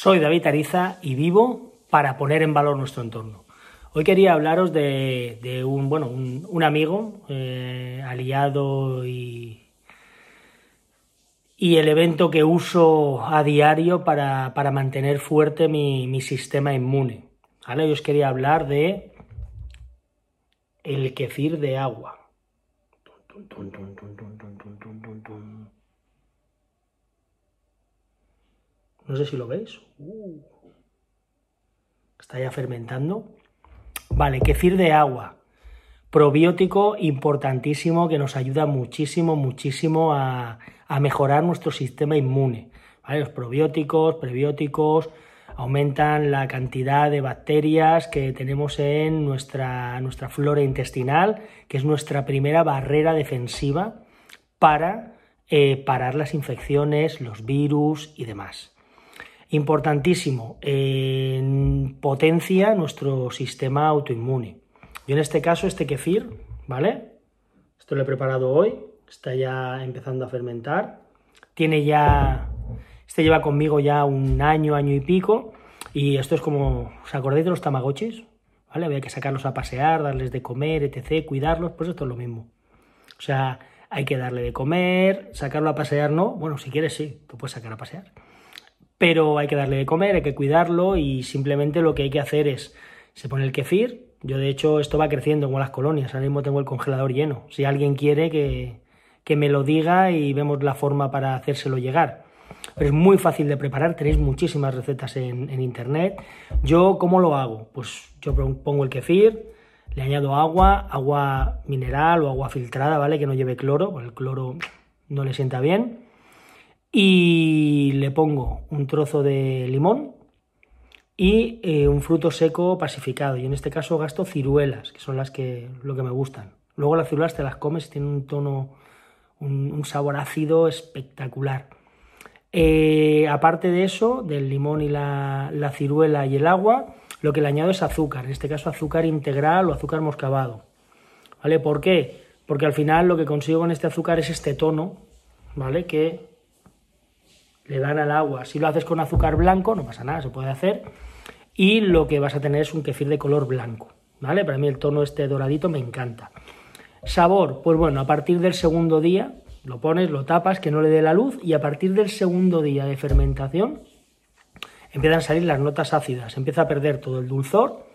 Soy David Ariza y vivo para poner en valor nuestro entorno. Hoy quería hablaros de, un, bueno, un, amigo, eh, aliado y, el evento que uso a diario para, mantener fuerte mi, sistema inmune. Hoy os quería hablar de el kefir de agua. No sé si lo veis. Uh. Está ya fermentando. Vale, kefir de agua. Probiótico importantísimo que nos ayuda muchísimo, muchísimo a, mejorar nuestro sistema inmune. Los probióticos, prebióticos, aumentan la cantidad de bacterias que tenemos en nuestra, flora intestinal, que es nuestra primera barrera defensiva para eh, parar las infecciones, los virus y demás. Importantísimo, potencia nuestro sistema autoinmune. Yo en este caso, este kefir, ¿vale? Esto lo he preparado hoy, está ya empezando a fermentar. Tiene ya, este lleva conmigo ya un año, año y pico. Y esto es como, ¿os acordáis de los tamagotchis? ¿Vale? Había que sacarlos a pasear, darles de comer, etc., cuidarlos, pues esto es lo mismo. O sea, hay que darle de comer, sacarlo a pasear no, bueno, si quieres sí, tú puedes sacar a pasear pero hay que darle de comer, hay que cuidarlo y simplemente lo que hay que hacer es, se pone el kefir, yo de hecho esto va creciendo como las colonias, ahora mismo tengo el congelador lleno, si alguien quiere que, que me lo diga y vemos la forma para hacérselo llegar. Pero es muy fácil de preparar, tenéis muchísimas recetas en, internet. Yo, ¿cómo lo hago? Pues yo pongo el kefir, le añado agua, agua mineral o agua filtrada, ¿vale? Que no lleve cloro, porque el cloro no le sienta bien y le pongo un trozo de limón y eh, un fruto seco pacificado. Y en este caso gasto ciruelas, que son las que lo que me gustan. Luego las ciruelas te las comes, tienen un tono, un, sabor ácido espectacular. Eh, aparte de eso, del limón y la, ciruela y el agua, lo que le añado es azúcar, en este caso azúcar integral o azúcar moscabado. ¿Vale? ¿Por qué? Porque al final lo que consigo con este azúcar es este tono, ¿vale? Que le dan al agua. Si lo haces con azúcar blanco, no pasa nada, se puede hacer. Y lo que vas a tener es un kefir de color blanco, ¿vale? Para mí el tono este doradito me encanta. Sabor, pues bueno, a partir del segundo día lo pones, lo tapas, que no le dé la luz y a partir del segundo día de fermentación empiezan a salir las notas ácidas, empieza a perder todo el dulzor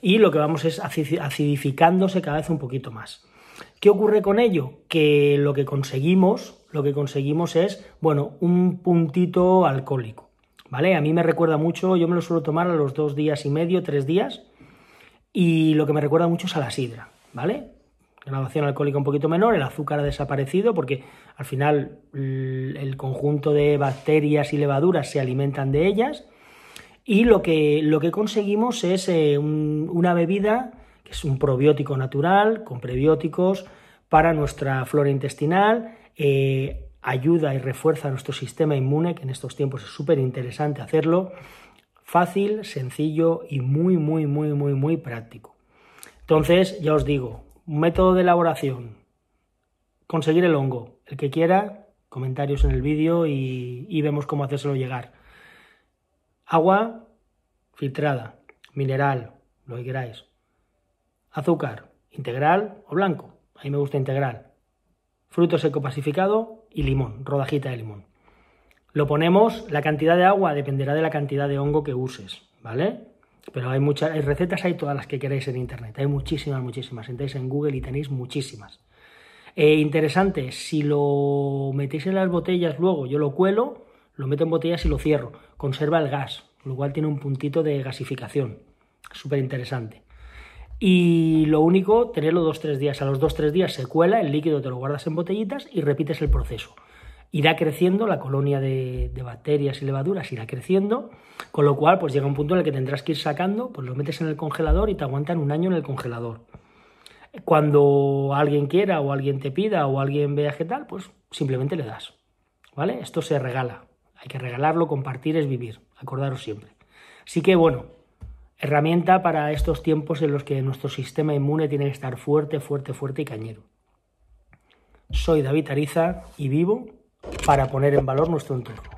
y lo que vamos es acidificándose cada vez un poquito más. ¿Qué ocurre con ello? Que lo que conseguimos, lo que conseguimos es, bueno, un puntito alcohólico, ¿vale? A mí me recuerda mucho, yo me lo suelo tomar a los dos días y medio, tres días, y lo que me recuerda mucho es a la sidra, ¿vale? Graduación alcohólica un poquito menor, el azúcar ha desaparecido porque al final el conjunto de bacterias y levaduras se alimentan de ellas y lo que, lo que conseguimos es eh, una bebida es un probiótico natural con prebióticos para nuestra flora intestinal, eh, ayuda y refuerza nuestro sistema inmune, que en estos tiempos es súper interesante hacerlo, fácil, sencillo y muy, muy, muy, muy, muy práctico. Entonces, ya os digo, método de elaboración, conseguir el hongo, el que quiera, comentarios en el vídeo y, y vemos cómo hacérselo llegar. Agua filtrada, mineral, lo que queráis, azúcar integral o blanco. A mí me gusta integral. Fruto seco pacificado y limón, rodajita de limón. Lo ponemos, la cantidad de agua dependerá de la cantidad de hongo que uses, ¿vale? Pero hay muchas, hay recetas, hay todas las que queráis en internet, hay muchísimas, muchísimas. Entráis en Google y tenéis muchísimas. Eh, interesante, si lo metéis en las botellas luego, yo lo cuelo, lo meto en botellas y lo cierro. Conserva el gas, lo cual tiene un puntito de gasificación. Súper interesante. Y lo único, tenerlo dos, tres días. A los dos, tres días se cuela, el líquido te lo guardas en botellitas y repites el proceso. Irá creciendo, la colonia de, de, bacterias y levaduras irá creciendo, con lo cual pues llega un punto en el que tendrás que ir sacando, pues lo metes en el congelador y te aguantan un año en el congelador. Cuando alguien quiera o alguien te pida o alguien vea qué tal, pues simplemente le das. ¿Vale? Esto se regala. Hay que regalarlo, compartir es vivir. Acordaros siempre. Así que bueno, Herramienta para estos tiempos en los que nuestro sistema inmune tiene que estar fuerte, fuerte, fuerte y cañero. Soy David Ariza y vivo para poner en valor nuestro entorno.